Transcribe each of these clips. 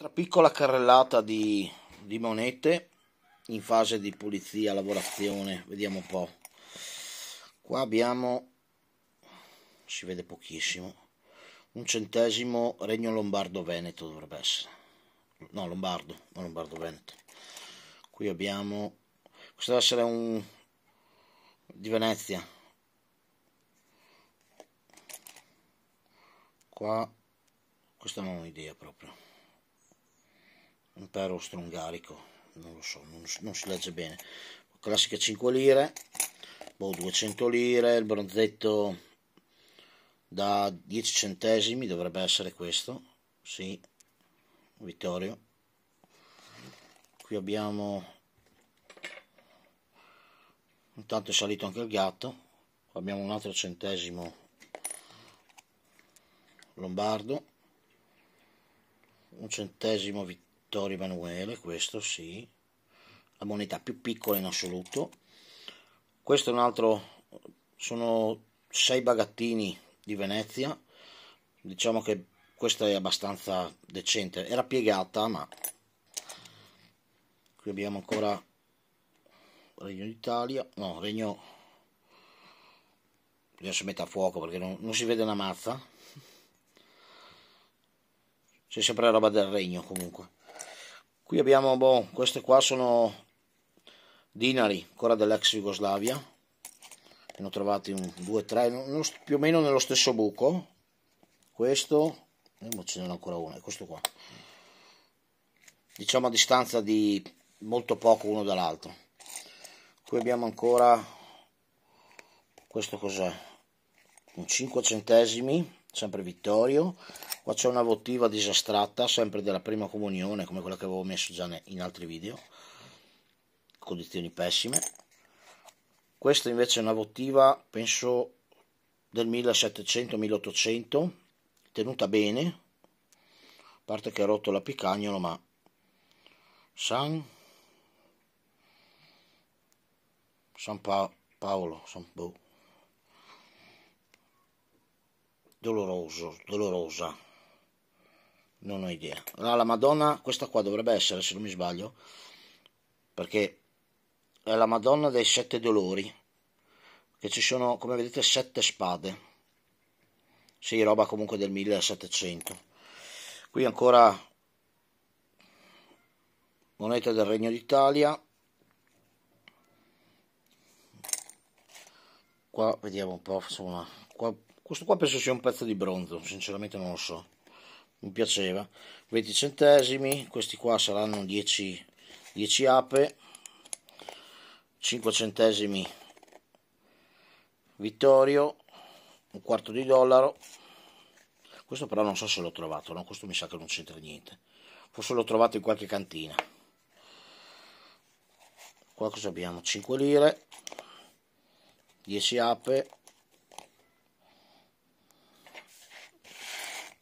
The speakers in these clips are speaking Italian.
Tra piccola carrellata di, di monete in fase di pulizia, lavorazione, vediamo un po'. Qua abbiamo, si vede pochissimo, un centesimo Regno Lombardo-Veneto dovrebbe essere. No, Lombardo, non Lombardo-Veneto. Qui abbiamo, questo deve essere un, di Venezia. Qua, questa non ho idea proprio impero austro-ungarico, non lo so, non, non, si legge bene, classica 5 lire, boh, 200 lire, il bronzetto da 10 centesimi dovrebbe essere questo, sì, Vittorio, qui abbiamo, intanto è salito anche il gatto, abbiamo un altro centesimo lombardo, un centesimo Vittorio, Vittorio Emanuele, questo sì, la moneta più piccola in assoluto. Questo è un altro, sono sei bagattini di Venezia, diciamo che questa è abbastanza decente, era piegata ma qui abbiamo ancora Regno d'Italia, no Regno adesso mette a fuoco perché non, non si vede una mazza c'è sempre la roba del regno comunque qui abbiamo boh, queste qua sono dinari ancora dell'ex Jugoslavia ne ho trovati un 2-3 più o meno nello stesso buco questo ce n'è ancora uno è questo qua diciamo a distanza di molto poco uno dall'altro qui abbiamo ancora questo cos'è un 5 centesimi sempre Vittorio qua c'è una votiva disastrata sempre della prima comunione come quella che avevo messo già in altri video condizioni pessime questa invece è una votiva penso del 1700-1800 tenuta bene a parte che ha rotto la picagnolo ma San San pa... Paolo San Paolo doloroso dolorosa non ho idea. No, la Madonna, questa qua dovrebbe essere, se non mi sbaglio, perché è la Madonna dei sette dolori, che ci sono, come vedete, sette spade. Sì, roba comunque del 1700. Qui ancora moneta del Regno d'Italia. Qua vediamo un po', insomma, qua, questo qua penso sia un pezzo di bronzo, sinceramente non lo so mi piaceva 20 centesimi questi qua saranno 10, 10 ape 5 centesimi Vittorio un quarto di dollaro questo però non so se l'ho trovato no? questo mi sa che non c'entra niente forse l'ho trovato in qualche cantina qua cosa abbiamo 5 lire 10 ape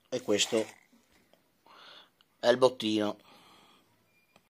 e questo è il bottino.